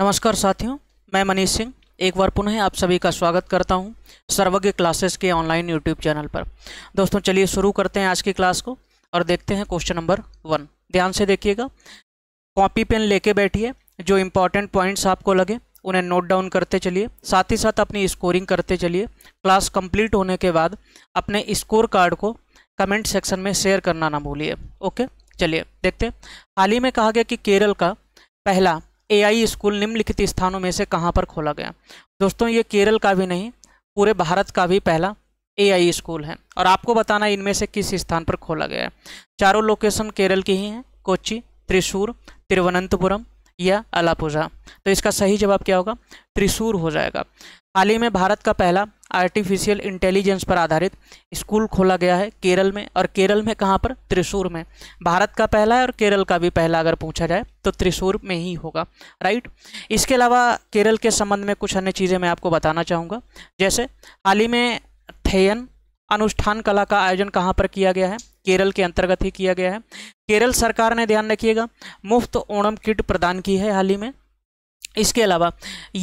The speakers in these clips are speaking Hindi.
नमस्कार साथियों मैं मनीष सिंह एक बार पुनः आप सभी का स्वागत करता हूं सर्वज्ञ क्लासेस के ऑनलाइन यूट्यूब चैनल पर दोस्तों चलिए शुरू करते हैं आज की क्लास को और देखते हैं क्वेश्चन नंबर वन ध्यान से देखिएगा कॉपी पेन लेके बैठिए जो इम्पॉर्टेंट पॉइंट्स आपको लगे उन्हें नोट डाउन करते चलिए साथ ही साथ अपनी स्कोरिंग करते चलिए क्लास कम्प्लीट होने के बाद अपने स्कोर कार्ड को कमेंट सेक्शन में शेयर करना ना भूलिए ओके चलिए देखते हैं हाल ही में कहा गया कि केरल का पहला एआई स्कूल निम्नलिखित स्थानों में से कहाँ पर खोला गया दोस्तों ये केरल का भी नहीं पूरे भारत का भी पहला एआई स्कूल है और आपको बताना इनमें से किस स्थान पर खोला गया है चारों लोकेशन केरल की ही हैं कोच्चि त्रिशूर तिरुवनंतपुरम या अलापुजा तो इसका सही जवाब क्या होगा त्रिशूर हो जाएगा हाल ही में भारत का पहला आर्टिफिशियल इंटेलिजेंस पर आधारित स्कूल खोला गया है केरल में और केरल में कहाँ पर त्रिशूर में भारत का पहला है और केरल का भी पहला अगर पूछा जाए तो त्रिशूर में ही होगा राइट इसके अलावा केरल के संबंध में कुछ अन्य चीज़ें मैं आपको बताना चाहूँगा जैसे हाल ही में थेयन अनुष्ठान कला का आयोजन कहाँ पर किया गया है केरल के अंतर्गत ही किया गया है केरल सरकार ने ध्यान रखिएगा मुफ्त ओणम किट प्रदान की है हाल ही में इसके अलावा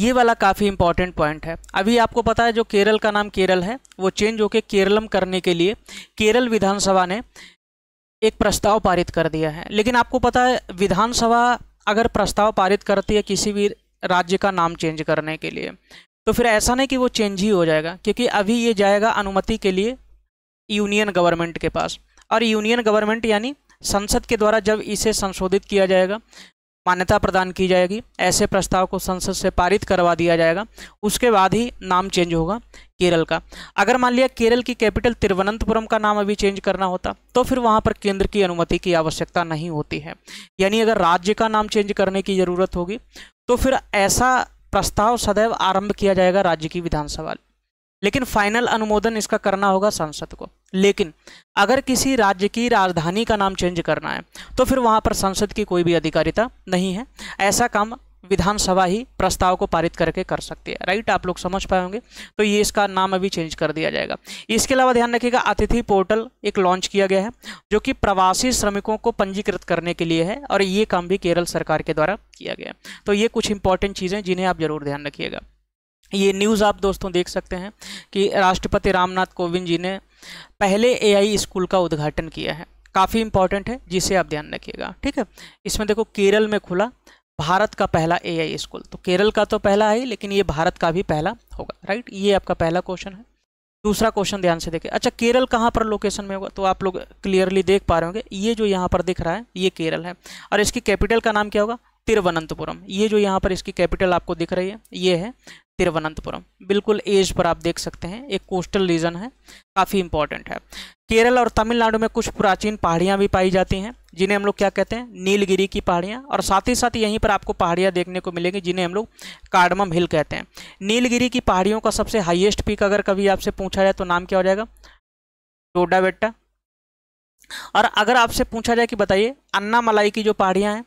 ये वाला काफ़ी इंपॉर्टेंट पॉइंट है अभी आपको पता है जो केरल का नाम केरल है वो चेंज होके केरलम करने के लिए केरल विधानसभा ने एक प्रस्ताव पारित कर दिया है लेकिन आपको पता है विधानसभा अगर प्रस्ताव पारित करती है किसी भी राज्य का नाम चेंज करने के लिए तो फिर ऐसा नहीं कि वो चेंज ही हो जाएगा क्योंकि अभी ये जाएगा अनुमति के लिए यूनियन गवर्नमेंट के पास और यूनियन गवर्नमेंट यानी संसद के द्वारा जब इसे संशोधित किया जाएगा मान्यता प्रदान की जाएगी ऐसे प्रस्ताव को संसद से पारित करवा दिया जाएगा उसके बाद ही नाम चेंज होगा केरल का अगर मान लिया केरल की कैपिटल तिरुवनंतपुरम का नाम अभी चेंज करना होता तो फिर वहां पर केंद्र की अनुमति की आवश्यकता नहीं होती है यानी अगर राज्य का नाम चेंज करने की ज़रूरत होगी तो फिर ऐसा प्रस्ताव सदैव आरंभ किया जाएगा राज्य की विधानसभा लेकिन फाइनल अनुमोदन इसका करना होगा संसद को लेकिन अगर किसी राज्य की राजधानी का नाम चेंज करना है तो फिर वहाँ पर संसद की कोई भी अधिकारिता नहीं है ऐसा काम विधानसभा ही प्रस्ताव को पारित करके कर सकती है राइट आप लोग समझ पाए होंगे तो ये इसका नाम अभी चेंज कर दिया जाएगा इसके अलावा ध्यान रखिएगा अतिथि पोर्टल एक लॉन्च किया गया है जो कि प्रवासी श्रमिकों को पंजीकृत करने के लिए है और ये काम भी केरल सरकार के द्वारा किया गया है तो ये कुछ इंपॉर्टेंट चीज़ें जिन्हें आप जरूर ध्यान रखिएगा ये न्यूज़ आप दोस्तों देख सकते हैं कि राष्ट्रपति रामनाथ कोविंद जी ने पहले एआई स्कूल का उद्घाटन किया है काफ़ी इंपॉर्टेंट है जिसे आप ध्यान रखिएगा ठीक है इसमें देखो केरल में खुला भारत का पहला एआई स्कूल तो केरल का तो पहला है लेकिन ये भारत का भी पहला होगा राइट ये आपका पहला क्वेश्चन है दूसरा क्वेश्चन ध्यान से देखें अच्छा केरल कहाँ पर लोकेशन में होगा तो आप लोग क्लियरली देख पा रहे होंगे ये जो यहाँ पर दिख रहा है ये केरल है और इसकी कैपिटल का नाम क्या होगा तिरुवनंतपुरम ये जो यहाँ पर इसकी कैपिटल आपको दिख रही है ये है तिरुवनंतपुरम बिल्कुल एज पर आप देख सकते हैं एक कोस्टल रीजन है काफ़ी इंपॉर्टेंट है केरल और तमिलनाडु में कुछ प्राचीन पहाड़ियाँ भी पाई जाती हैं जिन्हें हम लोग क्या कहते हैं नीलगिरी की पहाड़ियाँ और साथ ही साथ यहीं पर आपको पहाड़ियाँ देखने को मिलेंगी जिन्हें हम लोग कार्डमम हिल कहते हैं नीलगिरी की पहाड़ियों का सबसे हाइएस्ट पीक अगर कभी आपसे पूछा जाए तो नाम क्या हो जाएगा डोडा बेट्टा और अगर आपसे पूछा जाए कि बताइए अन्ना मलाई की जो पहाड़ियाँ हैं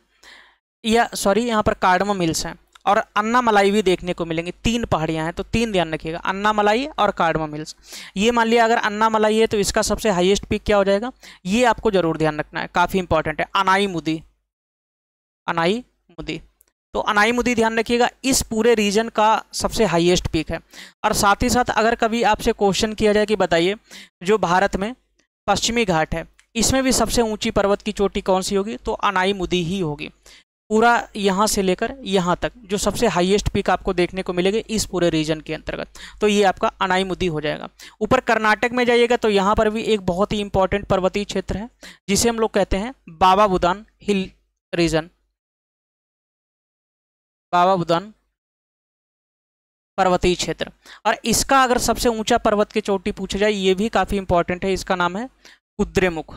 या सॉरी यहाँ पर कार्डमम हिल्स हैं और अन्ना मलाई भी देखने को मिलेंगी तीन पहाड़ियाँ हैं तो तीन ध्यान रखिएगा अन्ना मलाई और कार्डमम हिल्स ये मान लिया अगर अन्ना मलाई है तो इसका सबसे हाईएस्ट पीक क्या हो जाएगा ये आपको जरूर ध्यान रखना है काफ़ी इंपॉर्टेंट है अनाई मुदी अनाई मुदी तो अनाई मुदी ध्यान रखिएगा इस पूरे रीजन का सबसे हाइएस्ट पीक है और साथ ही साथ अगर कभी आपसे क्वेश्चन किया जाए कि बताइए जो भारत में पश्चिमी घाट है इसमें भी सबसे ऊंची पर्वत की चोटी कौन सी होगी तो अनाई मुदी ही होगी पूरा यहाँ से लेकर यहाँ तक जो सबसे हाईएस्ट पीक आपको देखने को मिलेगी इस पूरे रीजन के अंतर्गत तो ये आपका अनाईमुदी हो जाएगा ऊपर कर्नाटक में जाइएगा तो यहाँ पर भी एक बहुत ही इंपॉर्टेंट पर्वतीय क्षेत्र है जिसे हम लोग कहते हैं बाबा बुदान हिल रीजन बाबा बुदान पर्वतीय क्षेत्र और इसका अगर सबसे ऊंचा पर्वत की चोटी पूछा जाए ये भी काफ़ी इंपॉर्टेंट है इसका नाम है कुद्रेमुख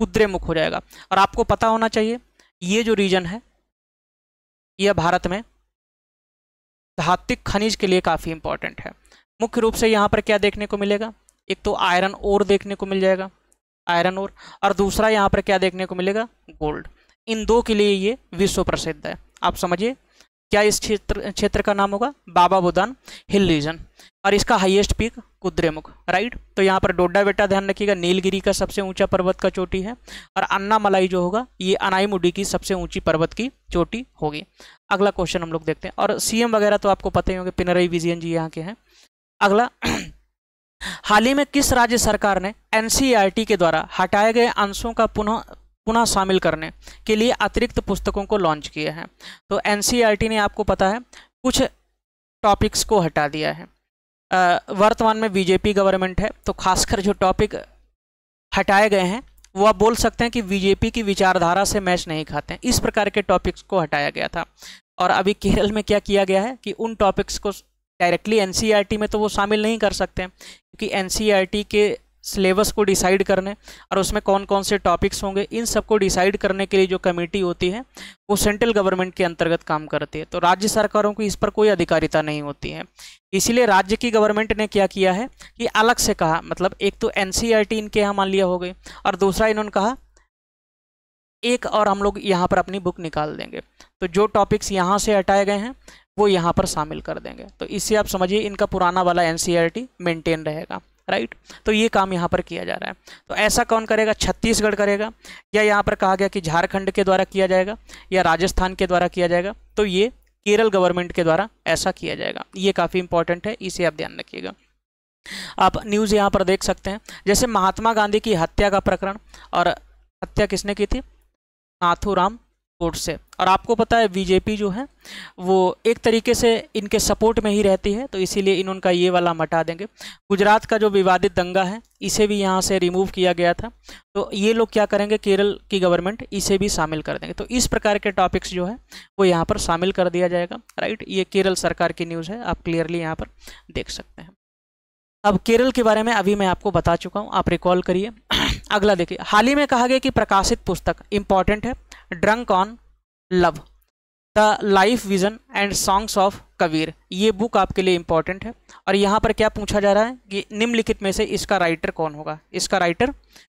कुद्रेमुख हो जाएगा और आपको पता होना चाहिए ये जो रीजन है यह भारत में धात्विक खनिज के लिए काफ़ी इंपॉर्टेंट है मुख्य रूप से यहाँ पर क्या देखने को मिलेगा एक तो आयरन ओर देखने को मिल जाएगा आयरन ओर और दूसरा यहाँ पर क्या देखने को मिलेगा गोल्ड इन दो के लिए ये विश्व प्रसिद्ध है आप समझिए क्या इस क्षेत्र क्षेत्र का नाम होगा बाबा बुदान हिल रीजन और इसका हाईएस्ट पीक कुद्रेमुख राइट तो यहाँ पर डोडा बेटा ध्यान रखिएगा नीलगिरी का सबसे ऊंचा पर्वत का चोटी है और अन्ना मलाई जो होगा ये अनाईमुडी की सबसे ऊंची पर्वत की चोटी होगी अगला क्वेश्चन हम लोग देखते हैं और सीएम वगैरह तो आपको पता ही होंगे पिनरई विजयन जी यहाँ के हैं अगला हाल ही में किस राज्य सरकार ने एनसीईआरटी e के द्वारा हटाए गए अंशों का पुनः पुनः शामिल करने के लिए अतिरिक्त पुस्तकों को लॉन्च किया है तो एन e ने आपको पता है कुछ टॉपिक्स को हटा दिया है वर्तमान में बीजेपी गवर्नमेंट है तो खासकर जो टॉपिक हटाए गए हैं वो आप बोल सकते हैं कि बीजेपी की विचारधारा से मैच नहीं खाते हैं इस प्रकार के टॉपिक्स को हटाया गया था और अभी केरल में क्या किया गया है कि उन टॉपिक्स को डायरेक्टली एन e में तो वो शामिल नहीं कर सकते क्योंकि एन e के सिलेबस को डिसाइड करने और उसमें कौन कौन से टॉपिक्स होंगे इन सबको डिसाइड करने के लिए जो कमेटी होती है वो सेंट्रल गवर्नमेंट के अंतर्गत काम करती है तो राज्य सरकारों की इस पर कोई अधिकारिता नहीं होती है इसीलिए राज्य की गवर्नमेंट ने क्या किया है कि अलग से कहा मतलब एक तो एन e इनके यहाँ मान लिया हो गई और दूसरा इन्होंने कहा एक और हम लोग यहाँ पर अपनी बुक निकाल देंगे तो जो टॉपिक्स यहाँ से हटाए गए हैं वो यहाँ पर शामिल कर देंगे तो इससे आप समझिए इनका पुराना वाला एन सी e मेंटेन रहेगा राइट तो ये काम यहाँ पर किया जा रहा है तो ऐसा कौन करेगा छत्तीसगढ़ करेगा या यहाँ पर कहा गया कि झारखंड के द्वारा किया जाएगा या राजस्थान के द्वारा किया जाएगा तो ये केरल गवर्नमेंट के द्वारा ऐसा किया जाएगा ये काफ़ी इंपॉर्टेंट है इसे आप ध्यान रखिएगा आप न्यूज़ यहाँ पर देख सकते हैं जैसे महात्मा गांधी की हत्या का प्रकरण और हत्या किसने की थी नाथूराम कोर्ट से और आपको पता है बीजेपी जो है वो एक तरीके से इनके सपोर्ट में ही रहती है तो इसीलिए इन उनका ये वाला मटा देंगे गुजरात का जो विवादित दंगा है इसे भी यहाँ से रिमूव किया गया था तो ये लोग क्या करेंगे केरल की गवर्नमेंट इसे भी शामिल कर देंगे तो इस प्रकार के टॉपिक्स जो है वो यहाँ पर शामिल कर दिया जाएगा राइट ये केरल सरकार की न्यूज़ है आप क्लियरली यहाँ पर देख सकते हैं अब केरल के बारे में अभी मैं आपको बता चुका हूँ आप रिकॉल करिए अगला देखिए हाल ही में कहा गया कि प्रकाशित पुस्तक इम्पॉर्टेंट है drunk on love the life vision and songs of Kabir ये बुक आपके लिए इंपॉर्टेंट है और यहाँ पर क्या पूछा जा रहा है कि निम्नलिखित में से इसका राइटर कौन होगा इसका राइटर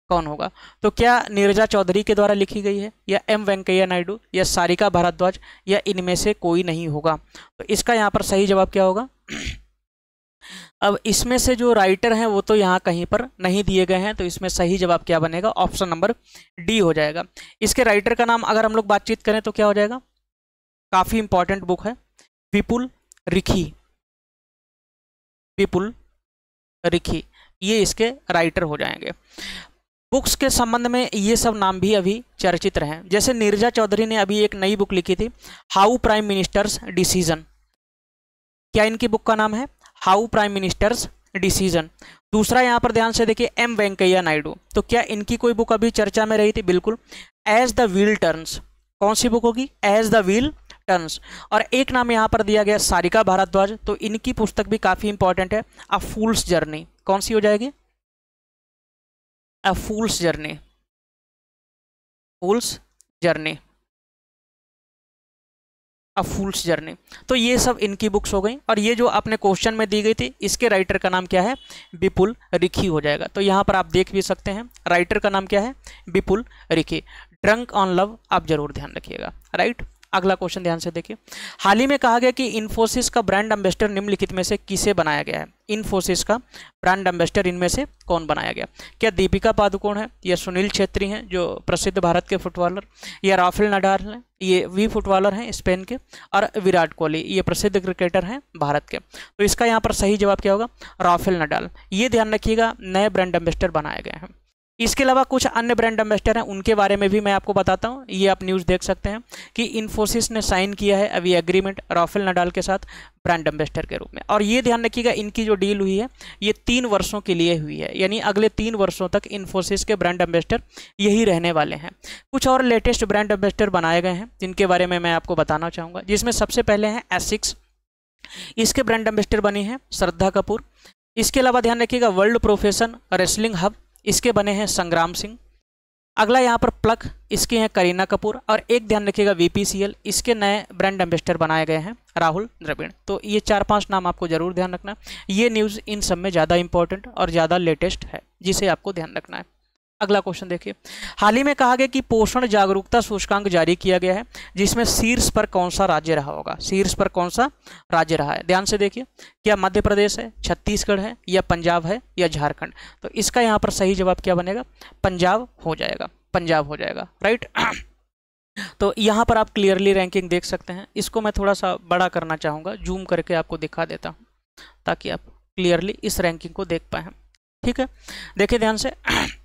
कौन होगा तो क्या नीरजा चौधरी के द्वारा लिखी गई है या एम वेंकैया नायडू या सारिका भारद्वाज या इनमें से कोई नहीं होगा तो इसका यहाँ पर सही जवाब क्या होगा अब इसमें से जो राइटर हैं वो तो यहाँ कहीं पर नहीं दिए गए हैं तो इसमें सही जवाब क्या बनेगा ऑप्शन नंबर डी हो जाएगा इसके राइटर का नाम अगर हम लोग बातचीत करें तो क्या हो जाएगा काफ़ी इंपॉर्टेंट बुक है विपुल रिखी विपुल रिखी ये इसके राइटर हो जाएंगे बुक्स के संबंध में ये सब नाम भी अभी चर्चित रहे जैसे निर्जा चौधरी ने अभी एक नई बुक लिखी थी हाउ प्राइम मिनिस्टर्स डिसीजन क्या इनकी बुक का नाम है हाउ प्राइम मिनिस्टर्स डिसीजन दूसरा यहाँ पर ध्यान से देखिए एम वेंकैया नायडू तो क्या इनकी कोई बुक अभी चर्चा में रही थी बिल्कुल एज द व्हील टर्न्स कौन सी बुक होगी एज द व्हील टर्न्स और एक नाम यहाँ पर दिया गया सारिका भारद्वाज तो इनकी पुस्तक भी काफ़ी इंपॉर्टेंट है अ फूल्स जर्नी कौन सी हो जाएगी a fool's journey fool's journey a fool's journey तो ये सब इनकी बुक्स हो गई और ये जो आपने क्वेश्चन में दी गई थी इसके राइटर का नाम क्या है विपुल रिखी हो जाएगा तो यहाँ पर आप देख भी सकते हैं राइटर का नाम क्या है Vipul Rikhi drunk on love आप जरूर ध्यान रखिएगा राइट अगला क्वेश्चन ध्यान से देखिए हाल ही में कहा गया कि इन्फोसिस का ब्रांड एम्बेसडर निम्नलिखित में से किसे बनाया गया है इन्फोसिस का ब्रांड एम्बेसडर इनमें से कौन बनाया गया क्या दीपिका पादुकोण है या सुनील छेत्री हैं जो प्रसिद्ध भारत के फुटबॉलर या राफेल नडाल हैं ये वी फुटबॉलर हैं स्पेन के और विराट कोहली ये प्रसिद्ध क्रिकेटर हैं भारत के तो इसका यहाँ पर सही जवाब क्या होगा राफेल नडाल ये ध्यान रखिएगा नए ब्रांड एम्बेसडर बनाए गए हैं इसके अलावा कुछ अन्य ब्रांड एम्बेस्टर हैं उनके बारे में भी मैं आपको बताता हूँ ये आप न्यूज़ देख सकते हैं कि इन्फोसिस ने साइन किया है अभी एग्रीमेंट राफेल नडाल के साथ ब्रांड एम्बेसडर के रूप में और ये ध्यान रखिएगा इनकी जो डील हुई है ये तीन वर्षों के लिए हुई है यानी अगले तीन वर्षों तक इन्फोसिस के ब्रांड एम्बेसडर यही रहने वाले हैं कुछ और लेटेस्ट ब्रांड एम्बेसडर बनाए गए हैं जिनके बारे में मैं आपको बताना चाहूँगा जिसमें सबसे पहले हैं एसिक्स इसके ब्रांड एम्बेसडर बने हैं श्रद्धा कपूर इसके अलावा ध्यान रखिएगा वर्ल्ड प्रोफेशन रेसलिंग हब इसके बने हैं संग्राम सिंह अगला यहाँ पर प्लक इसके हैं करीना कपूर और एक ध्यान रखिएगा वीपीसीएल इसके नए ब्रांड एम्बेसडर बनाए गए हैं राहुल द्रविड़ तो ये चार पांच नाम आपको ज़रूर ध्यान रखना ये न्यूज़ इन सब में ज़्यादा इंपॉर्टेंट और ज़्यादा लेटेस्ट है जिसे आपको ध्यान रखना है अगला क्वेश्चन देखिए हाल ही में कहा गया कि पोषण जागरूकता सूचकांक जारी किया गया है जिसमें शीर्ष पर कौन सा राज्य रहा होगा शीर्ष पर कौन सा राज्य रहा है ध्यान से देखिए क्या मध्य प्रदेश है छत्तीसगढ़ है या पंजाब है या झारखंड तो इसका यहाँ पर सही जवाब क्या बनेगा पंजाब हो जाएगा पंजाब हो जाएगा राइट तो यहाँ पर आप क्लियरली रैंकिंग देख सकते हैं इसको मैं थोड़ा सा बड़ा करना चाहूँगा जूम करके आपको दिखा देता हूँ ताकि आप क्लियरली इस रैंकिंग को देख पाएँ ठीक है देखिए ध्यान से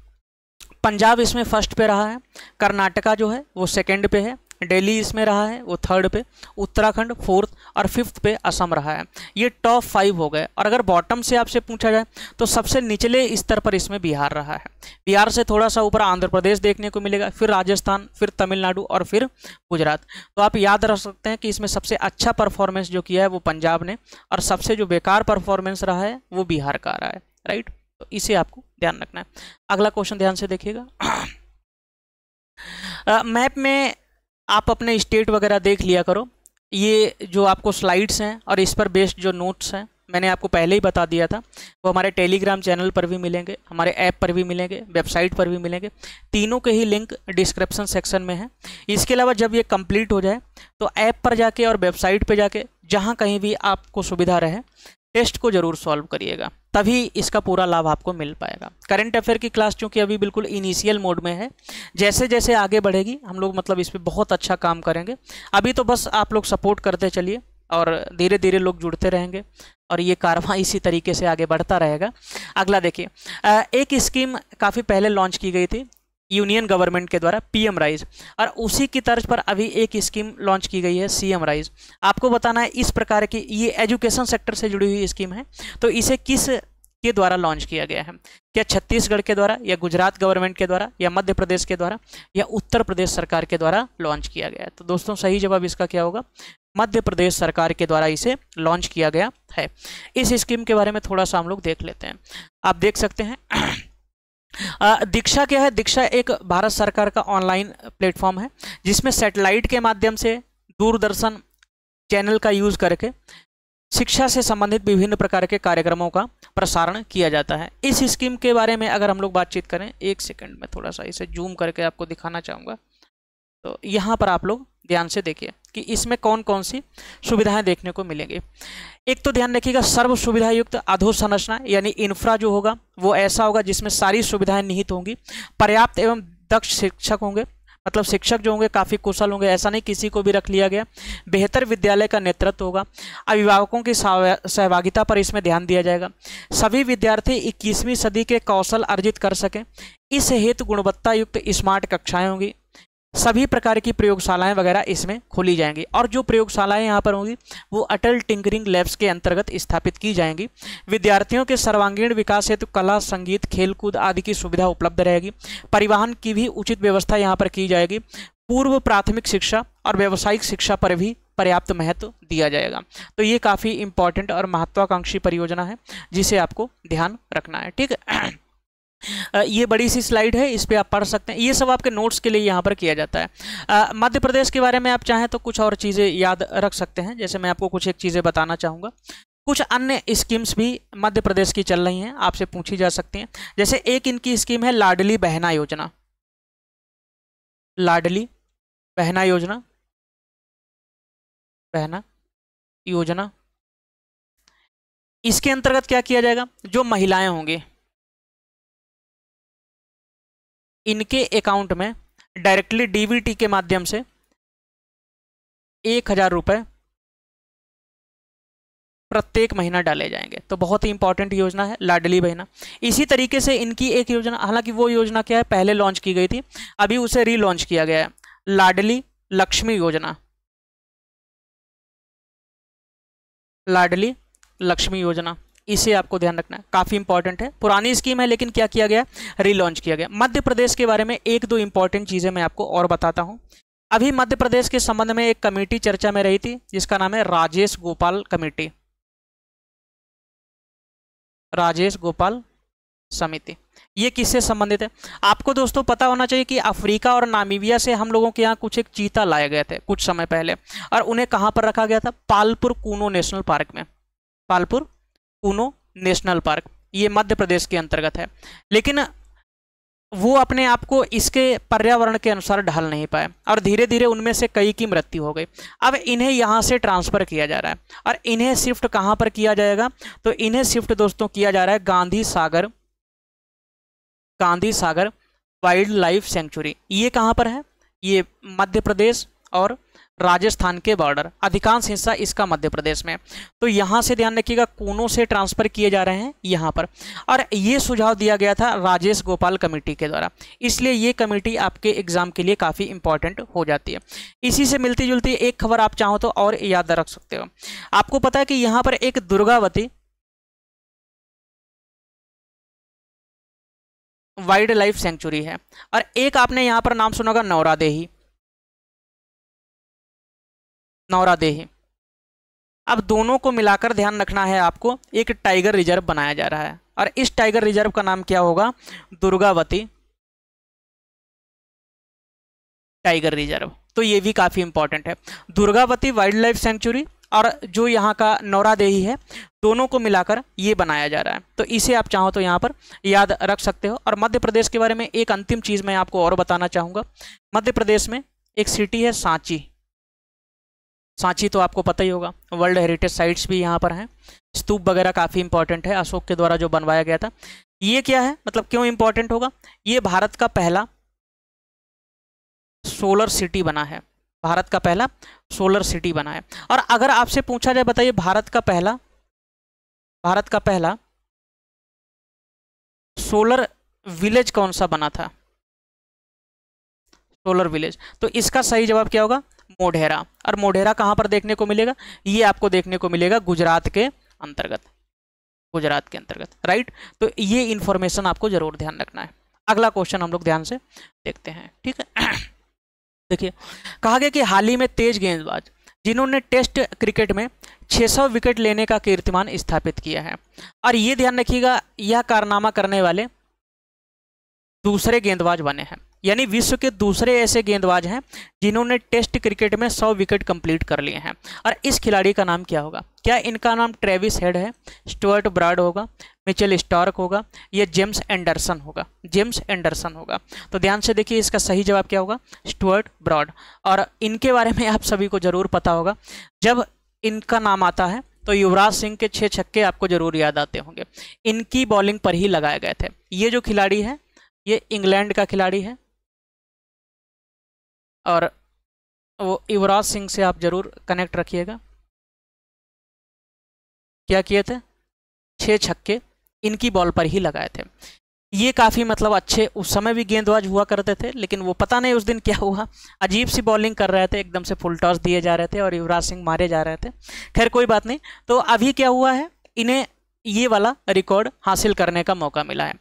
पंजाब इसमें फर्स्ट पे रहा है कर्नाटका जो है वो सेकंड पे है दिल्ली इसमें रहा है वो थर्ड पे उत्तराखंड फोर्थ और फिफ्थ पे असम रहा है ये टॉप फाइव हो गए और अगर बॉटम से आपसे पूछा जाए तो सबसे निचले स्तर पर इसमें बिहार रहा है बिहार से थोड़ा सा ऊपर आंध्र प्रदेश देखने को मिलेगा फिर राजस्थान फिर तमिलनाडु और फिर गुजरात तो आप याद रख सकते हैं कि इसमें सबसे अच्छा परफॉर्मेंस जो किया है वो पंजाब ने और सबसे जो बेकार परफॉर्मेंस रहा है वो बिहार का रहा है राइट तो इसे आपको ध्यान रखना है अगला क्वेश्चन ध्यान से देखिएगा मैप में आप अपने स्टेट वगैरह देख लिया करो ये जो आपको स्लाइड्स हैं और इस पर बेस्ड जो नोट्स हैं मैंने आपको पहले ही बता दिया था वो हमारे टेलीग्राम चैनल पर भी मिलेंगे हमारे ऐप पर भी मिलेंगे वेबसाइट पर भी मिलेंगे तीनों के ही लिंक डिस्क्रिप्शन सेक्शन में है इसके अलावा जब ये कंप्लीट हो जाए तो ऐप पर जाके और वेबसाइट पर जाके जहाँ कहीं भी आपको सुविधा रहे टेस्ट को जरूर सॉल्व करिएगा तभी इसका पूरा लाभ आपको मिल पाएगा करंट अफेयर की क्लास चूंकि अभी बिल्कुल इनिशियल मोड में है जैसे जैसे आगे बढ़ेगी हम लोग मतलब इस पर बहुत अच्छा काम करेंगे अभी तो बस आप लोग सपोर्ट करते चलिए और धीरे धीरे लोग जुड़ते रहेंगे और ये कारवा इसी तरीके से आगे बढ़ता रहेगा अगला देखिए एक स्कीम काफ़ी पहले लॉन्च की गई थी यूनियन गवर्नमेंट के द्वारा पीएम राइज और उसी की तर्ज पर अभी एक स्कीम लॉन्च की गई है सीएम राइज आपको बताना है इस प्रकार की ये एजुकेशन सेक्टर से जुड़ी हुई स्कीम है तो इसे किस के द्वारा लॉन्च किया गया है क्या छत्तीसगढ़ के द्वारा या गुजरात गवर्नमेंट के द्वारा या मध्य प्रदेश के द्वारा या उत्तर प्रदेश सरकार के द्वारा लॉन्च किया गया है तो दोस्तों सही जवाब इसका क्या होगा मध्य प्रदेश सरकार के द्वारा इसे लॉन्च किया गया है इस स्कीम के बारे में थोड़ा सा हम लोग देख लेते हैं आप देख सकते हैं दीक्षा क्या है दीक्षा एक भारत सरकार का ऑनलाइन प्लेटफॉर्म है जिसमें सैटेलाइट के माध्यम से दूरदर्शन चैनल का यूज़ करके शिक्षा से संबंधित विभिन्न प्रकार के कार्यक्रमों का प्रसारण किया जाता है इस स्कीम के बारे में अगर हम लोग बातचीत करें एक सेकंड में थोड़ा सा इसे जूम करके आपको दिखाना चाहूँगा तो यहाँ पर आप लोग ध्यान से देखिए कि इसमें कौन कौन सी सुविधाएं देखने को मिलेंगी एक तो ध्यान रखिएगा सर्व सुविधा युक्त अधोसंरचना यानी इंफ्रा जो होगा वो ऐसा होगा जिसमें सारी सुविधाएं निहित होंगी पर्याप्त एवं दक्ष शिक्षक होंगे मतलब शिक्षक जो होंगे काफ़ी कुशल होंगे ऐसा नहीं किसी को भी रख लिया गया बेहतर विद्यालय का नेतृत्व होगा अभिभावकों की सहभागिता पर इसमें ध्यान दिया जाएगा सभी विद्यार्थी इक्कीसवीं सदी के कौशल अर्जित कर सकें इस हेतु गुणवत्ता युक्त स्मार्ट कक्षाएं होंगी सभी प्रकार की प्रयोगशालाएं वगैरह इसमें खोली जाएंगी और जो प्रयोगशालाएं यहाँ पर होंगी वो अटल टिंकरिंग लैब्स के अंतर्गत स्थापित की जाएंगी विद्यार्थियों के सर्वांगीण विकास हेतु कला संगीत खेलकूद आदि की सुविधा उपलब्ध रहेगी परिवहन की भी उचित व्यवस्था यहाँ पर की जाएगी पूर्व प्राथमिक शिक्षा और व्यावसायिक शिक्षा पर भी पर्याप्त महत्व दिया जाएगा तो ये काफ़ी इंपॉर्टेंट और महत्वाकांक्षी परियोजना है जिसे आपको ध्यान रखना है ठीक है ये बड़ी सी स्लाइड है इस पर आप पढ़ सकते हैं ये सब आपके नोट्स के लिए यहाँ पर किया जाता है मध्य प्रदेश के बारे में आप चाहें तो कुछ और चीज़ें याद रख सकते हैं जैसे मैं आपको कुछ एक चीज़ें बताना चाहूँगा कुछ अन्य स्कीम्स भी मध्य प्रदेश की चल रही हैं आपसे पूछी जा सकती हैं जैसे एक इनकी स्कीम है लाडली बहना योजना लाडली बहना योजना बहना योजना इसके अंतर्गत क्या किया जाएगा जो महिलाएं होंगी इनके अकाउंट में डायरेक्टली डीबीटी के माध्यम से एक हज़ार रुपये प्रत्येक महीना डाले जाएंगे तो बहुत ही इंपॉर्टेंट योजना है लाडली बहना इसी तरीके से इनकी एक योजना हालांकि वो योजना क्या है पहले लॉन्च की गई थी अभी उसे रीलॉन्च किया गया है लाडली लक्ष्मी योजना लाडली लक्ष्मी योजना इसे आपको ध्यान रखना है काफ़ी इंपॉर्टेंट है पुरानी स्कीम है लेकिन क्या किया गया रीलॉन्च किया गया मध्य प्रदेश के बारे में एक दो इंपॉर्टेंट चीज़ें मैं आपको और बताता हूँ अभी मध्य प्रदेश के संबंध में एक कमेटी चर्चा में रही थी जिसका नाम है राजेश गोपाल कमेटी राजेश गोपाल समिति ये किससे संबंधित है आपको दोस्तों पता होना चाहिए कि अफ्रीका और नामीबिया से हम लोगों के यहाँ कुछ एक चीता लाए गए थे कुछ समय पहले और उन्हें कहाँ पर रखा गया था पालपुर कूनो नेशनल पार्क में पालपुर ऊनो नेशनल पार्क ये मध्य प्रदेश के अंतर्गत है लेकिन वो अपने आप को इसके पर्यावरण के अनुसार ढाल नहीं पाए और धीरे धीरे उनमें से कई की मृत्यु हो गई अब इन्हें यहाँ से ट्रांसफ़र किया जा रहा है और इन्हें शिफ्ट कहाँ पर किया जाएगा तो इन्हें शिफ्ट दोस्तों किया जा रहा है Gandhi Sagar Gandhi Sagar wildlife sanctuary ये कहाँ पर है ये मध्य प्रदेश और राजस्थान के बॉर्डर अधिकांश हिस्सा इसका मध्य प्रदेश में तो यहाँ से ध्यान रखिएगा कोनों से ट्रांसफर किए जा रहे हैं यहाँ पर और ये सुझाव दिया गया था राजेश गोपाल कमेटी के द्वारा इसलिए ये कमेटी आपके एग्जाम के लिए काफ़ी इंपॉर्टेंट हो जाती है इसी से मिलती जुलती एक खबर आप चाहो तो और याद रख सकते हो आपको पता है कि यहाँ पर एक दुर्गावती वाइल्ड लाइफ सेंचुरी है और एक आपने यहाँ पर नाम सुना होगा नौरादेही नौरा देह अब दोनों को मिलाकर ध्यान रखना है आपको एक टाइगर रिजर्व बनाया जा रहा है और इस टाइगर रिजर्व का नाम क्या होगा दुर्गावती टाइगर रिजर्व तो ये भी काफ़ी इंपॉर्टेंट है दुर्गावती वाइल्ड लाइफ सेंचुरी और जो यहाँ का नौरादेही है दोनों को मिलाकर ये बनाया जा रहा है तो इसे आप चाहो तो यहाँ पर याद रख सकते हो और मध्य प्रदेश के बारे में एक अंतिम चीज़ मैं आपको और बताना चाहूँगा मध्य प्रदेश में एक सिटी है सांची सांची तो आपको पता ही होगा वर्ल्ड हेरिटेज साइट्स भी यहाँ पर हैं स्तूप वगैरह काफ़ी इंपॉर्टेंट है अशोक के द्वारा जो बनवाया गया था ये क्या है मतलब क्यों इम्पोर्टेंट होगा ये भारत का पहला सोलर सिटी बना है भारत का पहला सोलर सिटी बना है और अगर आपसे पूछा जाए बताइए भारत का पहला भारत का पहला सोलर विलेज कौन सा बना था सोलर विलेज तो इसका सही जवाब क्या होगा मोढेरा और मोढेरा कहाँ पर देखने को मिलेगा ये आपको देखने को मिलेगा गुजरात के अंतर्गत गुजरात के अंतर्गत राइट तो ये इन्फॉर्मेशन आपको जरूर ध्यान रखना है अगला क्वेश्चन हम लोग ध्यान से देखते हैं ठीक है देखिए कहा गया कि हाल ही में तेज गेंदबाज जिन्होंने टेस्ट क्रिकेट में 600 विकेट लेने का कीर्तिमान स्थापित किया है और ये ध्यान रखिएगा यह कारनामा करने वाले दूसरे गेंदबाज बने हैं यानी विश्व के दूसरे ऐसे गेंदबाज हैं जिन्होंने टेस्ट क्रिकेट में सौ विकेट कंप्लीट कर लिए हैं और इस खिलाड़ी का नाम क्या होगा क्या इनका नाम ट्रेविस हेड है स्टुअर्ट ब्राड होगा मिचेल स्टार्क होगा या जेम्स एंडरसन होगा जेम्स एंडरसन होगा तो ध्यान से देखिए इसका सही जवाब क्या होगा स्टुअर्ट ब्रॉड और इनके बारे में आप सभी को ज़रूर पता होगा जब इनका नाम आता है तो युवराज सिंह के छः छक्के आपको ज़रूर याद आते होंगे इनकी बॉलिंग पर ही लगाए गए थे ये जो खिलाड़ी है ये इंग्लैंड का खिलाड़ी है और वो युवराज सिंह से आप ज़रूर कनेक्ट रखिएगा क्या किए थे छः छक्के इनकी बॉल पर ही लगाए थे ये काफ़ी मतलब अच्छे उस समय भी गेंदबाज हुआ करते थे लेकिन वो पता नहीं उस दिन क्या हुआ अजीब सी बॉलिंग कर रहे थे एकदम से फुल टॉस दिए जा रहे थे और युवराज सिंह मारे जा रहे थे खैर कोई बात नहीं तो अभी क्या हुआ है इन्हें ये वाला रिकॉर्ड हासिल करने का मौका मिला है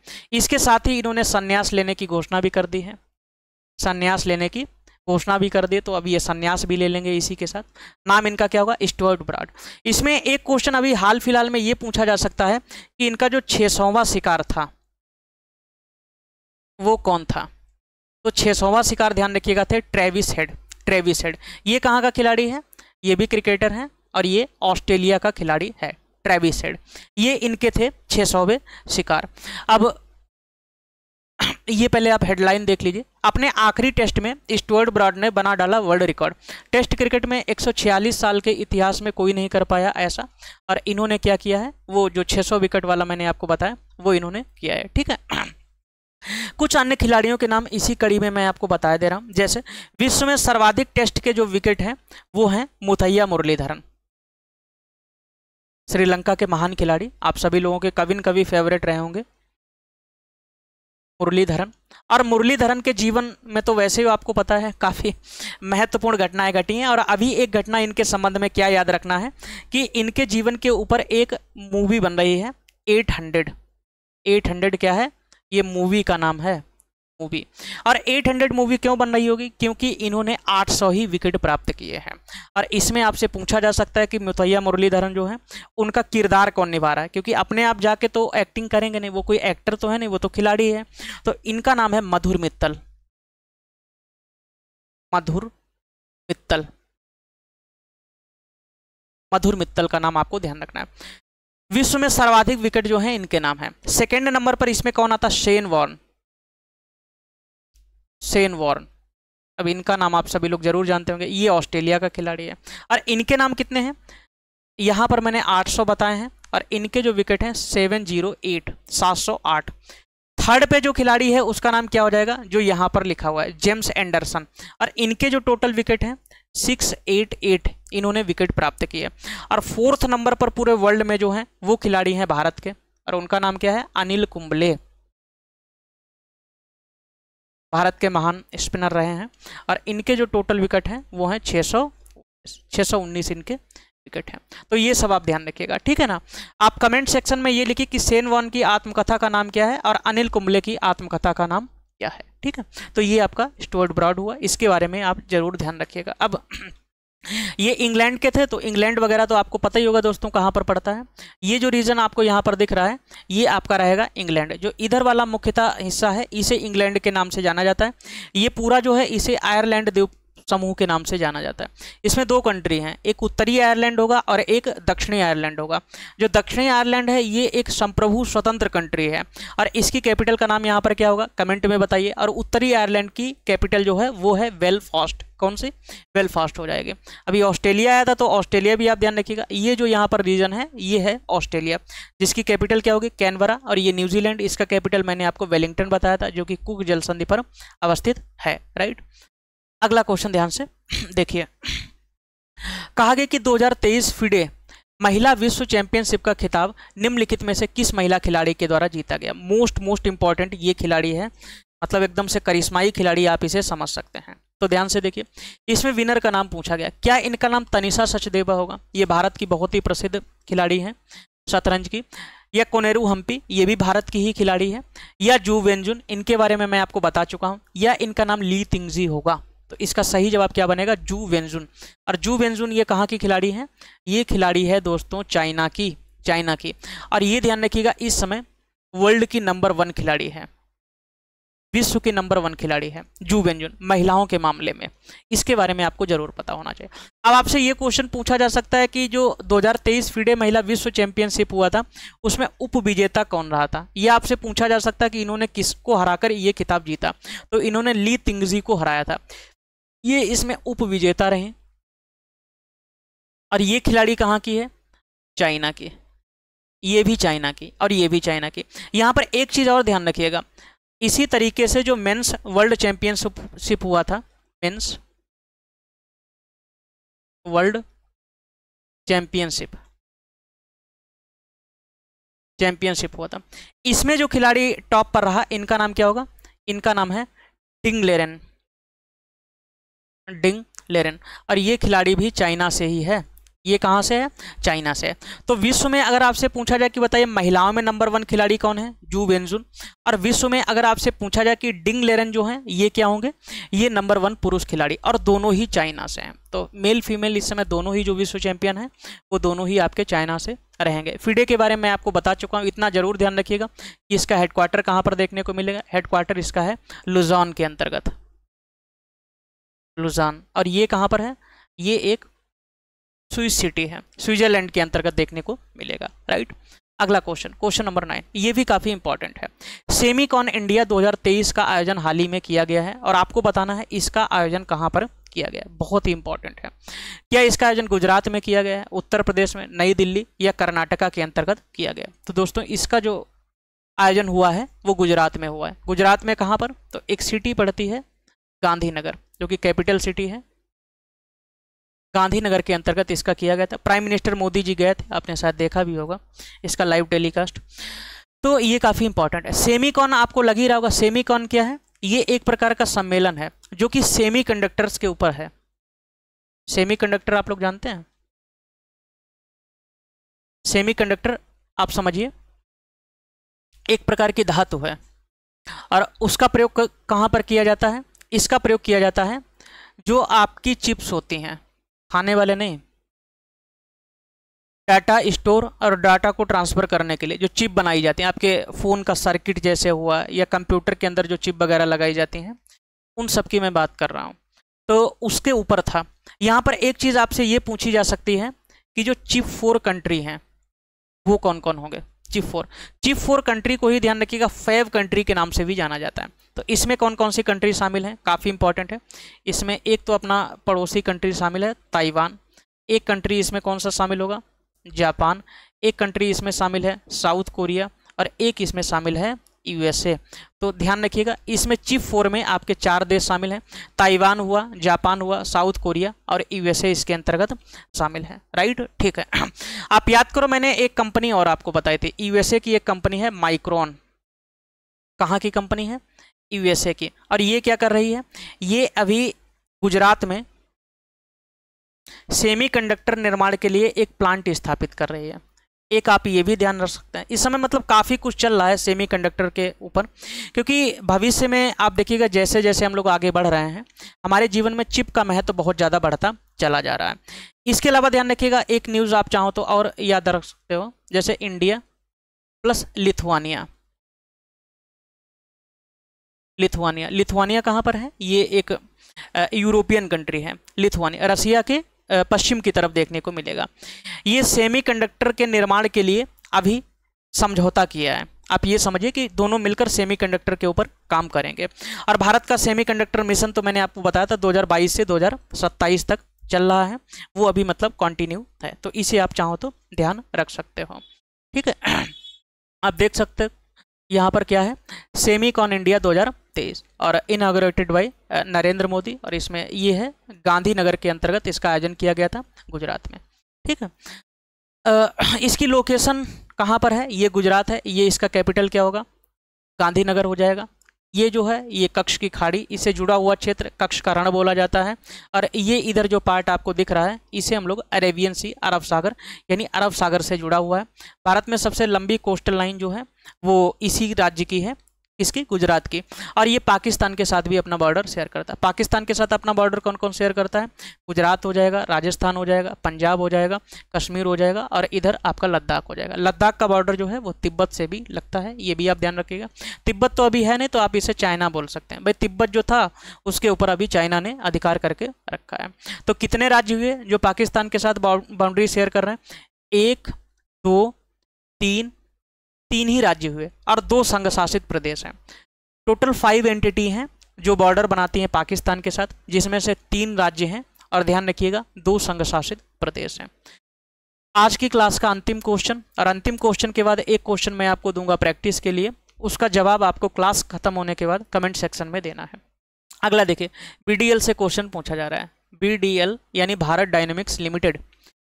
इसके साथ ही इन्होंने संन्यास लेने की घोषणा भी कर दी है संन्यास लेने की घोषणा भी कर दे तो अभी ये संन्यास भी ले लेंगे इसी के साथ नाम इनका क्या होगा स्टुअर्ट ब्राड इसमें एक क्वेश्चन अभी हाल फिलहाल में ये पूछा जा सकता है कि इनका जो सौवा शिकार था वो कौन था तो छवा शिकार ध्यान रखिएगा थे ट्रेविस हेड ट्रेविस हेड ये कहाँ का खिलाड़ी है ये भी क्रिकेटर हैं और ये ऑस्ट्रेलिया का खिलाड़ी है ट्रेविस हेड ये इनके थे छः शिकार अब ये पहले आप हेडलाइन देख लीजिए अपने आखिरी टेस्ट में स्टुअर्ट ब्रॉड ने बना डाला वर्ल्ड रिकॉर्ड टेस्ट क्रिकेट में 146 साल के इतिहास में कोई नहीं कर पाया ऐसा और इन्होंने क्या किया है वो जो 600 विकेट वाला मैंने आपको बताया वो इन्होंने किया है ठीक है कुछ अन्य खिलाड़ियों के नाम इसी कड़ी में मैं आपको बताया दे रहा हूँ जैसे विश्व में सर्वाधिक टेस्ट के जो विकेट हैं वो हैं मुथैया मुरलीधरन श्रीलंका के महान खिलाड़ी आप सभी लोगों के कविन कवि फेवरेट रहे होंगे मुरलीधरन और मुरलीधरन के जीवन में तो वैसे ही आपको पता है काफ़ी महत्वपूर्ण घटनाएं घटी हैं और अभी एक घटना इनके संबंध में क्या याद रखना है कि इनके जीवन के ऊपर एक मूवी बन रही है एट हंड्रेड एट हंड्रेड क्या है ये मूवी का नाम है मूवी और 800 मूवी क्यों बन रही होगी क्योंकि इन्होंने 800 ही विकेट प्राप्त किए हैं और इसमें आपसे पूछा जा सकता है कि मुथैया मुरलीधरन जो है उनका किरदार कौन निभा रहा है क्योंकि अपने आप जाके तो एक्टिंग करेंगे नहीं वो कोई एक्टर तो है नहीं वो तो खिलाड़ी है तो इनका नाम है मधुर मित्तल मधुर मित्तल मधुर मित्तल का नाम आपको ध्यान रखना है विश्व में सर्वाधिक विकेट जो है इनके नाम है सेकेंड नंबर पर इसमें कौन आता शेन वॉर्न शेन वॉर्न अब इनका नाम आप सभी लोग जरूर जानते होंगे ये ऑस्ट्रेलिया का खिलाड़ी है और इनके नाम कितने हैं यहाँ पर मैंने 800 बताए हैं और इनके जो विकेट हैं सेवन जीरो एट सात सौ आठ थर्ड पे जो खिलाड़ी है उसका नाम क्या हो जाएगा जो यहाँ पर लिखा हुआ है जेम्स एंडरसन और इनके जो टोटल विकेट हैं सिक्स एट एट इन्होंने विकेट प्राप्त किए और फोर्थ नंबर पर पूरे वर्ल्ड में जो हैं वो खिलाड़ी हैं भारत के और उनका नाम क्या है अनिल कुंबले भारत के महान स्पिनर रहे हैं और इनके जो टोटल विकेट हैं वो हैं छः सौ सौ उन्नीस इनके विकेट हैं तो ये सब आप ध्यान रखिएगा ठीक है ना आप कमेंट सेक्शन में ये लिखिए कि सेन वॉन की आत्मकथा का नाम क्या है और अनिल कुंबले की आत्मकथा का नाम क्या है ठीक है तो ये आपका स्टोर्ड ब्रॉड हुआ इसके बारे में आप जरूर ध्यान रखिएगा अब ये इंग्लैंड के थे तो इंग्लैंड वगैरह तो आपको पता ही होगा दोस्तों कहाँ पर पड़ता है ये जो रीजन आपको यहाँ पर दिख रहा है ये आपका रहेगा इंग्लैंड जो इधर वाला मुख्यतः हिस्सा है इसे इंग्लैंड के नाम से जाना जाता है ये पूरा जो है इसे आयरलैंड द्वीप समूह के नाम से जाना जाता है इसमें दो कंट्री हैं एक उत्तरी आयरलैंड होगा और एक दक्षिणी आयरलैंड होगा जो दक्षिणी आयरलैंड है ये एक संप्रभु स्वतंत्र कंट्री है और इसकी कैपिटल का नाम यहाँ पर क्या होगा कमेंट में बताइए और उत्तरी आयरलैंड की कैपिटल जो है वो है वेलफास्ट कौन सी वेलफास्ट हो जाएगी अभी ऑस्ट्रेलिया आया था तो ऑस्ट्रेलिया भी आप ध्यान रखिएगा ये जो यहाँ पर रीजन है ये है ऑस्ट्रेलिया जिसकी कैपिटल क्या होगी कैनवरा और ये न्यूजीलैंड इसका कैपिटल मैंने आपको वेलिंगटन बताया था जो कि कुक जल संधि पर अवस्थित है राइट अगला क्वेश्चन ध्यान से देखिए कहा गया कि 2023 फीडे महिला विश्व चैंपियनशिप का खिताब निम्नलिखित में से किस महिला खिलाड़ी के द्वारा जीता गया मोस्ट मोस्ट इंपॉर्टेंट ये खिलाड़ी है मतलब एकदम से करिश्माई खिलाड़ी आप इसे समझ सकते हैं तो ध्यान से देखिए इसमें विनर का नाम पूछा गया क्या इनका नाम तनिषा सचदेवा होगा ये भारत की बहुत ही प्रसिद्ध खिलाड़ी है शतरंज की या कोनेरू हम्पी ये भी भारत की ही खिलाड़ी है या जू वेंजुन इनके बारे में मैं आपको बता चुका हूँ या इनका नाम ली तिंगजी होगा तो इसका सही जवाब क्या बनेगा जू वेंजुन और जू वेंजुन ये कहाँ की खिलाड़ी है ये खिलाड़ी है दोस्तों चाइना की चाइना की और ये ध्यान रखिएगा इस समय वर्ल्ड की नंबर वन खिलाड़ी है विश्व की नंबर वन खिलाड़ी है जू वेंजुन महिलाओं के मामले में इसके बारे में आपको जरूर पता होना चाहिए अब आपसे ये क्वेश्चन पूछा जा सकता है कि जो 2023 फीडे महिला विश्व चैंपियनशिप हुआ था उसमें उप विजेता कौन रहा था यह आपसे पूछा जा सकता है कि इन्होंने किसको हराकर ये खिताब जीता तो इन्होंने ली तिंगजी को हराया था ये इसमें उप विजेता रहे और ये खिलाड़ी कहाँ की है चाइना की ये भी चाइना की और ये भी चाइना की यहाँ पर एक चीज़ और ध्यान रखिएगा इसी तरीके से जो मेंस वर्ल्ड चैंपियनशिप हुआ था मेंस वर्ल्ड चैंपियनशिप चैंपियनशिप हुआ था इसमें जो खिलाड़ी टॉप पर रहा इनका नाम क्या होगा इनका नाम है टिंगलेरन डिंग लेरन और ये खिलाड़ी भी चाइना से ही है ये कहाँ से है चाइना से है तो विश्व में अगर आपसे पूछा जाए कि बताइए महिलाओं में नंबर वन खिलाड़ी कौन है जू वेंजुन और विश्व में अगर आपसे पूछा जाए कि डिंग लेरन जो हैं ये क्या होंगे ये नंबर वन पुरुष खिलाड़ी और दोनों ही चाइना से हैं तो मेल फीमेल इस समय दोनों ही जो विश्व चैंपियन हैं वो दोनों ही आपके चाइना से रहेंगे फीडे के बारे में मैं आपको बता चुका हूँ इतना ज़रूर ध्यान रखिएगा कि इसका हेडक्वार्टर कहाँ पर देखने को मिलेगा हेडक्वार्टर इसका है लुजॉन के अंतर्गत लुजान और ये कहाँ पर है ये एक स्विस सिटी है स्विट्जरलैंड के अंतर्गत देखने को मिलेगा राइट अगला क्वेश्चन क्वेश्चन नंबर नाइन ये भी काफ़ी इंपॉर्टेंट है सेमी कॉन इंडिया 2023 का आयोजन हाल ही में किया गया है और आपको बताना है इसका आयोजन कहाँ पर किया गया है बहुत ही इंपॉर्टेंट है क्या इसका आयोजन गुजरात में किया गया है उत्तर प्रदेश में नई दिल्ली या कर्नाटका के अंतर्गत किया गया तो दोस्तों इसका जो आयोजन हुआ है वो गुजरात में हुआ है गुजरात में कहाँ पर तो एक सिटी पड़ती है गांधीनगर जो कि कैपिटल सिटी है गांधीनगर के अंतर्गत इसका किया गया था प्राइम मिनिस्टर मोदी जी गए थे आपने शायद देखा भी होगा इसका लाइव टेलीकास्ट तो ये काफ़ी इंपॉर्टेंट है सेमीकॉन आपको लग ही रहा होगा सेमीकॉन क्या है ये एक प्रकार का सम्मेलन है जो कि सेमी के ऊपर है सेमी आप लोग जानते हैं सेमी आप समझिए एक प्रकार की धातु है और उसका प्रयोग कहाँ पर किया जाता है इसका प्रयोग किया जाता है जो आपकी चिप्स होती हैं खाने वाले नहीं डाटा स्टोर और डाटा को ट्रांसफ़र करने के लिए जो चिप बनाई जाती है आपके फ़ोन का सर्किट जैसे हुआ या कंप्यूटर के अंदर जो चिप वगैरह लगाई जाती हैं उन सब की मैं बात कर रहा हूँ तो उसके ऊपर था यहाँ पर एक चीज़ आपसे ये पूछी जा सकती है कि जो चिप फोर कंट्री हैं वो कौन कौन होंगे chip four chip four country को ही ध्यान रखिएगा फेव कंट्री के नाम से भी जाना जाता है तो इसमें कौन कौन सी कंट्री शामिल है काफ़ी इंपॉर्टेंट है इसमें एक तो अपना पड़ोसी कंट्री शामिल है ताइवान एक कंट्री इसमें कौन सा शामिल होगा जापान एक कंट्री इसमें शामिल है साउथ कोरिया और एक इसमें शामिल है यूएसए तो ध्यान रखिएगा इसमें चिप फोर में आपके चार देश शामिल हैं ताइवान हुआ जापान हुआ साउथ कोरिया और यूएसए इसके अंतर्गत शामिल है राइट ठीक है आप याद करो मैंने एक कंपनी और आपको बताई थी यूएसए की एक कंपनी है माइक्रोन कहाँ की कंपनी है यूएसए की और ये क्या कर रही है ये अभी गुजरात में सेमीकंडक्टर निर्माण के लिए एक प्लांट स्थापित कर रही है एक आप ये भी ध्यान रख सकते हैं इस समय मतलब काफ़ी कुछ चल रहा है सेमीकंडक्टर के ऊपर क्योंकि भविष्य में आप देखिएगा जैसे जैसे हम लोग आगे बढ़ रहे हैं हमारे जीवन में चिप का महत्व तो बहुत ज़्यादा बढ़ता चला जा रहा है इसके अलावा ध्यान रखिएगा एक न्यूज़ आप चाहो तो और याद रख सकते हो जैसे India plus Lithuania Lithuania Lithuania कहाँ पर है ये एक यूरोपियन कंट्री है लिथुआनिया रसिया के पश्चिम की तरफ देखने को मिलेगा ये सेमीकंडक्टर के निर्माण के लिए अभी समझौता किया है आप ये समझिए कि दोनों मिलकर सेमीकंडक्टर के ऊपर काम करेंगे और भारत का सेमीकंडक्टर मिशन तो मैंने आपको बताया था 2022 से 2027 तक चल रहा है वो अभी मतलब कंटिन्यू है तो इसे आप चाहो तो ध्यान रख सकते हो ठीक है आप देख सकते यहाँ पर क्या है सेमी कॉन इंडिया 2023 और इनाग्रेटेड बाई नरेंद्र मोदी और इसमें ये है गांधीनगर के अंतर्गत इसका आयोजन किया गया था गुजरात में ठीक है इसकी लोकेशन कहाँ पर है ये गुजरात है ये इसका कैपिटल क्या होगा गांधीनगर हो जाएगा ये जो है ये कक्ष की खाड़ी इससे जुड़ा हुआ क्षेत्र कक्ष का रण बोला जाता है और ये इधर जो पार्ट आपको दिख रहा है इसे हम लोग अरेबियन सी अरब सागर यानी अरब सागर से जुड़ा हुआ है भारत में सबसे लंबी कोस्टल लाइन जो है वो इसी राज्य की है इसकी गुजरात की और ये पाकिस्तान के साथ भी अपना बॉर्डर शेयर करता है पाकिस्तान के साथ अपना बॉर्डर कौन कौन शेयर करता है गुजरात हो जाएगा राजस्थान हो जाएगा पंजाब हो जाएगा कश्मीर हो जाएगा और इधर आपका लद्दाख हो जाएगा लद्दाख का बॉर्डर जो है वो तिब्बत से भी लगता है ये भी आप ध्यान रखिएगा तिब्बत तो अभी है नहीं तो आप इसे चाइना बोल सकते हैं भाई तिब्बत जो था उसके ऊपर अभी चाइना ने अधिकार करके रखा है तो कितने राज्य हुए जो पाकिस्तान के साथ बाउंड्री शेयर कर रहे हैं एक दो तीन तीन ही राज्य हुए और दो संघ शासित प्रदेश हैं टोटल फाइव एंटिटी हैं जो बॉर्डर बनाती हैं पाकिस्तान के साथ जिसमें से तीन राज्य हैं और ध्यान रखिएगा दो संघ शासित प्रदेश हैं आज की क्लास का अंतिम क्वेश्चन और अंतिम क्वेश्चन के बाद एक क्वेश्चन मैं आपको दूंगा प्रैक्टिस के लिए उसका जवाब आपको क्लास खत्म होने के बाद कमेंट सेक्शन में देना है अगला देखिए बी से क्वेश्चन पूछा जा रहा है बी यानी भारत डायनेमिक्स लिमिटेड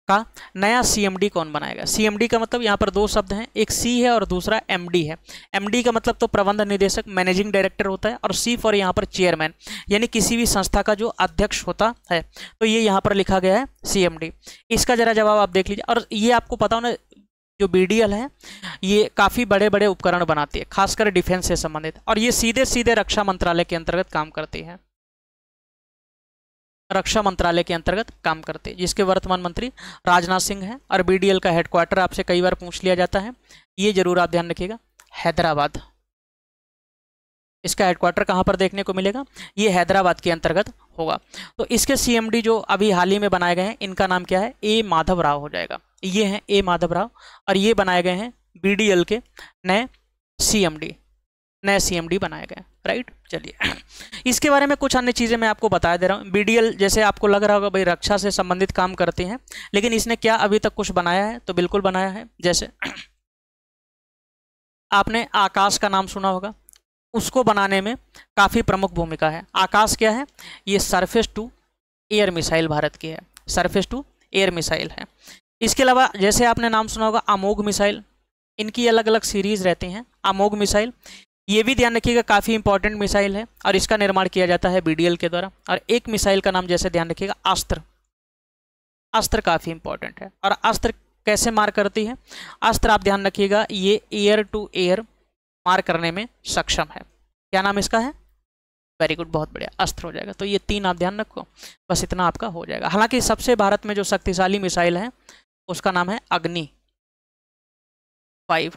का नया सीएमडी कौन बनाएगा सीएमडी का मतलब यहाँ पर दो शब्द हैं एक सी है और दूसरा एमडी है एमडी का मतलब तो प्रबंध निदेशक मैनेजिंग डायरेक्टर होता है और सी फॉर यहाँ पर चेयरमैन यानी किसी भी संस्था का जो अध्यक्ष होता है तो ये यह यहाँ पर लिखा गया है सीएमडी इसका जरा जवाब आप देख लीजिए और ये आपको पता होना जो बी है ये काफ़ी बड़े बड़े उपकरण बनाती है खासकर डिफेंस से संबंधित और ये सीधे सीधे रक्षा मंत्रालय के अंतर्गत काम करती है रक्षा मंत्रालय के अंतर्गत काम करते जिसके वर्तमान मंत्री राजनाथ सिंह हैं और बीडीएल का हेडक्वार्टर आपसे कई बार पूछ लिया जाता है ये जरूर आप ध्यान रखिएगा हैदराबाद इसका हेडक्वार्टर कहाँ पर देखने को मिलेगा ये हैदराबाद के अंतर्गत होगा तो इसके सी जो अभी हाल ही में बनाए गए हैं इनका नाम क्या है ए माधव राव हो जाएगा ये हैं ए माधव राव और ये बनाए गए हैं बी के नए सी नए सी बनाए गए राइट चलिए इसके बारे में कुछ अन्य चीज़ें मैं आपको बता दे रहा हूँ बी जैसे आपको लग रहा होगा भाई रक्षा से संबंधित काम करते हैं लेकिन इसने क्या अभी तक कुछ बनाया है तो बिल्कुल बनाया है जैसे आपने आकाश का नाम सुना होगा उसको बनाने में काफ़ी प्रमुख भूमिका है आकाश क्या है ये surface to air missile Bharat की है सरफेस टू एयर मिसाइल है इसके अलावा जैसे आपने नाम सुना होगा अमोघ मिसाइल इनकी अलग अलग सीरीज़ रहती हैं अमोघ मिसाइल ये भी ध्यान रखिएगा काफ़ी इंपॉर्टेंट मिसाइल है और इसका निर्माण किया जाता है बीडीएल के द्वारा और एक मिसाइल का नाम जैसे ध्यान रखिएगा अस्त्र अस्त्र काफ़ी इंपॉर्टेंट है और अस्त्र कैसे मार करती है अस्त्र आप ध्यान रखिएगा ये एयर टू एयर मार करने में सक्षम है क्या नाम इसका है वेरी गुड बहुत बढ़िया अस्त्र हो जाएगा तो ये तीन आप ध्यान रखो बस इतना आपका हो जाएगा हालांकि सबसे भारत में जो शक्तिशाली मिसाइल है उसका नाम है अग्नि फाइव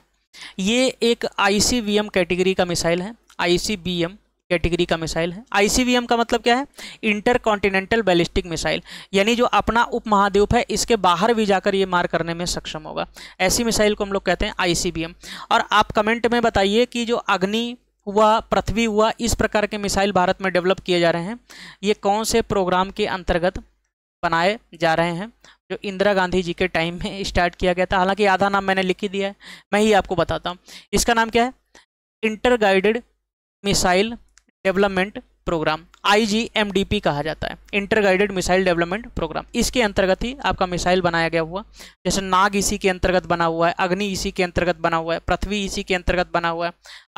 ये एक आईसीबीएम कैटेगरी का मिसाइल है आईसीबीएम कैटेगरी का मिसाइल है आईसीबीएम का मतलब क्या है इंटर कॉन्टिनेंटल बैलिस्टिक मिसाइल यानी जो अपना उपमहाद्वीप है इसके बाहर भी जाकर ये मार करने में सक्षम होगा ऐसी मिसाइल को हम लोग कहते हैं आईसीबीएम और आप कमेंट में बताइए कि जो अग्नि हुआ पृथ्वी हुआ इस प्रकार के मिसाइल भारत में डेवलप किए जा रहे हैं ये कौन से प्रोग्राम के अंतर्गत बनाए जा रहे हैं जो इंदिरा गांधी जी के टाइम में स्टार्ट किया गया था हालांकि आधा नाम मैंने लिख ही दिया है मैं ही आपको बताता हूँ इसका नाम क्या है inter guided missile development programme IGMDP कहा जाता है inter guided missile development programme इसके अंतर्गत ही आपका मिसाइल बनाया गया हुआ जैसे नाग इसी के अंतर्गत बना हुआ है अग्नि इसी के अंतर्गत बना हुआ है पृथ्वी इसी के अंतर्गत बना हुआ है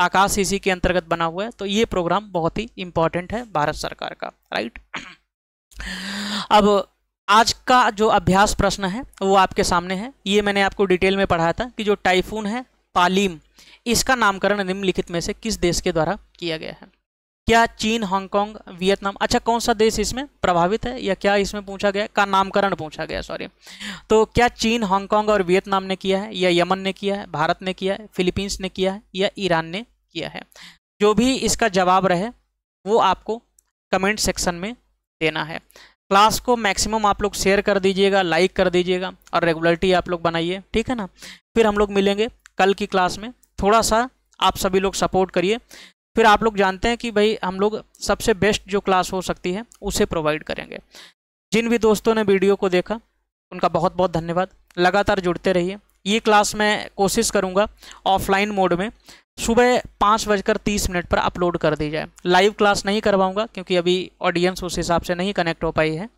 आकाश इसी के अंतर्गत बना हुआ है तो ये प्रोग्राम बहुत ही इंपॉर्टेंट है भारत सरकार का राइट अब आज का जो अभ्यास प्रश्न है वो आपके सामने है ये मैंने आपको डिटेल में पढ़ाया था कि जो टाइफून है पालीम इसका नामकरण निम्नलिखित में से किस देश के द्वारा किया गया है क्या चीन हांगकांग वियतनाम अच्छा कौन सा देश इसमें प्रभावित है या क्या इसमें पूछा गया का नामकरण पूछा गया सॉरी तो क्या चीन हांगकांग और वियतनाम ने किया है या यमन ने किया है भारत ने किया है फिलीपींस ने किया है या ईरान ने किया है जो भी इसका जवाब रहे वो आपको कमेंट सेक्शन में देना है क्लास को मैक्सिमम आप लोग शेयर कर दीजिएगा लाइक कर दीजिएगा और रेगुलरिटी आप लोग बनाइए ठीक है ना फिर हम लोग मिलेंगे कल की क्लास में थोड़ा सा आप सभी लोग सपोर्ट करिए फिर आप लोग जानते हैं कि भाई हम लोग सबसे बेस्ट जो क्लास हो सकती है उसे प्रोवाइड करेंगे जिन भी दोस्तों ने वीडियो को देखा उनका बहुत बहुत धन्यवाद लगातार जुड़ते रहिए ये क्लास मैं कोशिश करूँगा ऑफलाइन मोड में सुबह पाँच बजकर तीस मिनट पर अपलोड कर दी जाए लाइव क्लास नहीं करवाऊंगा क्योंकि अभी ऑडियंस उस हिसाब से नहीं कनेक्ट हो पाई है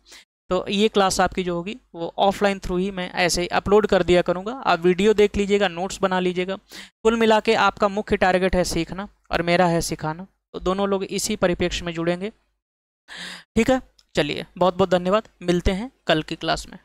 तो ये क्लास आपकी जो होगी वो ऑफलाइन थ्रू ही मैं ऐसे ही अपलोड कर दिया करूँगा आप वीडियो देख लीजिएगा नोट्स बना लीजिएगा कुल मिला के आपका मुख्य टारगेट है सीखना और मेरा है सिखाना तो दोनों लोग इसी परिप्रेक्ष्य में जुड़ेंगे ठीक है चलिए बहुत बहुत धन्यवाद मिलते हैं कल की क्लास में